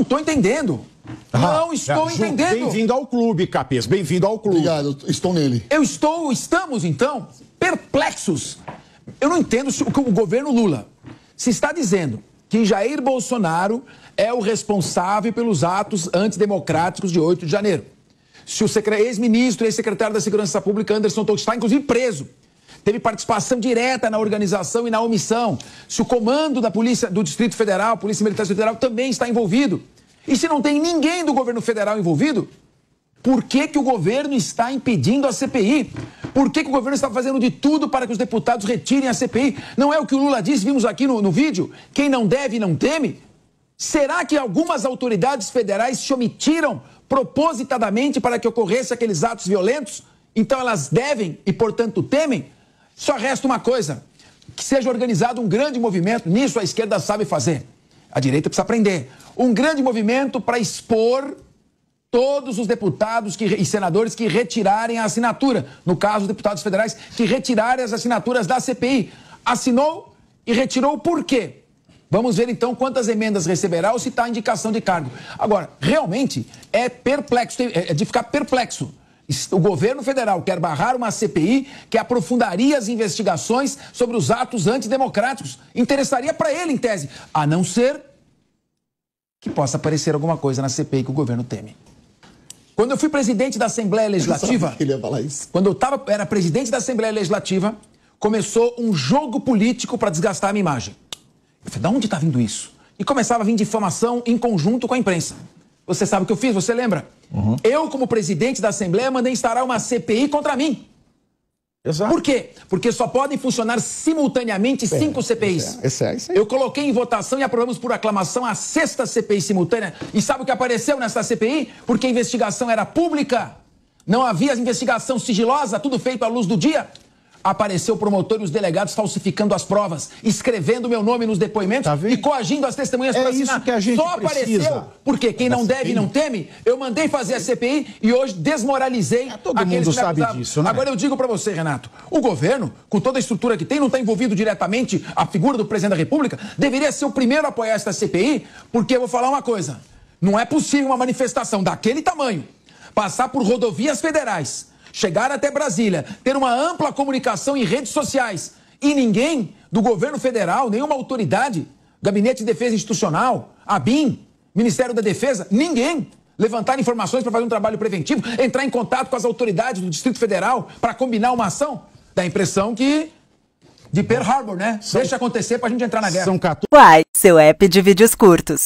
Ah, não estou entendendo. Não estou já, entendendo. Bem-vindo ao clube, Capês. Bem-vindo ao clube. Obrigado, estou nele. Eu estou, estamos então perplexos. Eu não entendo o que o governo Lula se está dizendo que Jair Bolsonaro é o responsável pelos atos antidemocráticos de 8 de janeiro. Se o ex-ministro e ex-secretário da Segurança Pública Anderson Torres está inclusive preso teve participação direta na organização e na omissão. Se o comando da Polícia do Distrito Federal, Polícia Militar Federal, também está envolvido. E se não tem ninguém do governo federal envolvido, por que, que o governo está impedindo a CPI? Por que, que o governo está fazendo de tudo para que os deputados retirem a CPI? Não é o que o Lula disse, vimos aqui no, no vídeo? Quem não deve não teme? Será que algumas autoridades federais se omitiram propositadamente para que ocorressem aqueles atos violentos? Então elas devem e, portanto, temem? Só resta uma coisa: que seja organizado um grande movimento, nisso a esquerda sabe fazer. A direita precisa aprender. Um grande movimento para expor todos os deputados que, e senadores que retirarem a assinatura. No caso, deputados federais que retirarem as assinaturas da CPI. Assinou e retirou por quê? Vamos ver então quantas emendas receberá ou se está indicação de cargo. Agora, realmente é perplexo, é, é de ficar perplexo. O governo federal quer barrar uma CPI que aprofundaria as investigações sobre os atos antidemocráticos. Interessaria para ele, em tese, a não ser que possa aparecer alguma coisa na CPI que o governo teme. Quando eu fui presidente da Assembleia Legislativa, eu ia falar isso. quando eu tava, era presidente da Assembleia Legislativa, começou um jogo político para desgastar a minha imagem. Eu falei, de onde está vindo isso? E começava a vir difamação em conjunto com a imprensa. Você sabe o que eu fiz, você lembra? Uhum. Eu, como presidente da Assembleia, mandei instalar uma CPI contra mim. Exato. Por quê? Porque só podem funcionar simultaneamente é, cinco CPIs. Esse é, esse é, Eu coloquei em votação e aprovamos por aclamação a sexta CPI simultânea. E sabe o que apareceu nessa CPI? Porque a investigação era pública, não havia investigação sigilosa, tudo feito à luz do dia. Apareceu o promotor e os delegados falsificando as provas, escrevendo meu nome nos depoimentos tá e coagindo as testemunhas é para assinar. Isso que a gente Só precisa. apareceu porque quem não deve e não teme, eu mandei fazer a CPI e hoje desmoralizei. É, todo mundo sabe disso, né? Agora eu digo para você, Renato, o governo, com toda a estrutura que tem, não está envolvido diretamente a figura do presidente da República, deveria ser o primeiro a apoiar esta CPI, porque eu vou falar uma coisa. Não é possível uma manifestação daquele tamanho passar por rodovias federais, chegar até Brasília, ter uma ampla comunicação em redes sociais e ninguém do governo federal, nenhuma autoridade, Gabinete de Defesa Institucional, ABIN, Ministério da Defesa, ninguém levantar informações para fazer um trabalho preventivo, entrar em contato com as autoridades do Distrito Federal para combinar uma ação, dá a impressão que de Pearl Harbor, né? São... Deixa acontecer para a gente entrar na guerra. São 14. Uai, seu app de vídeos curtos.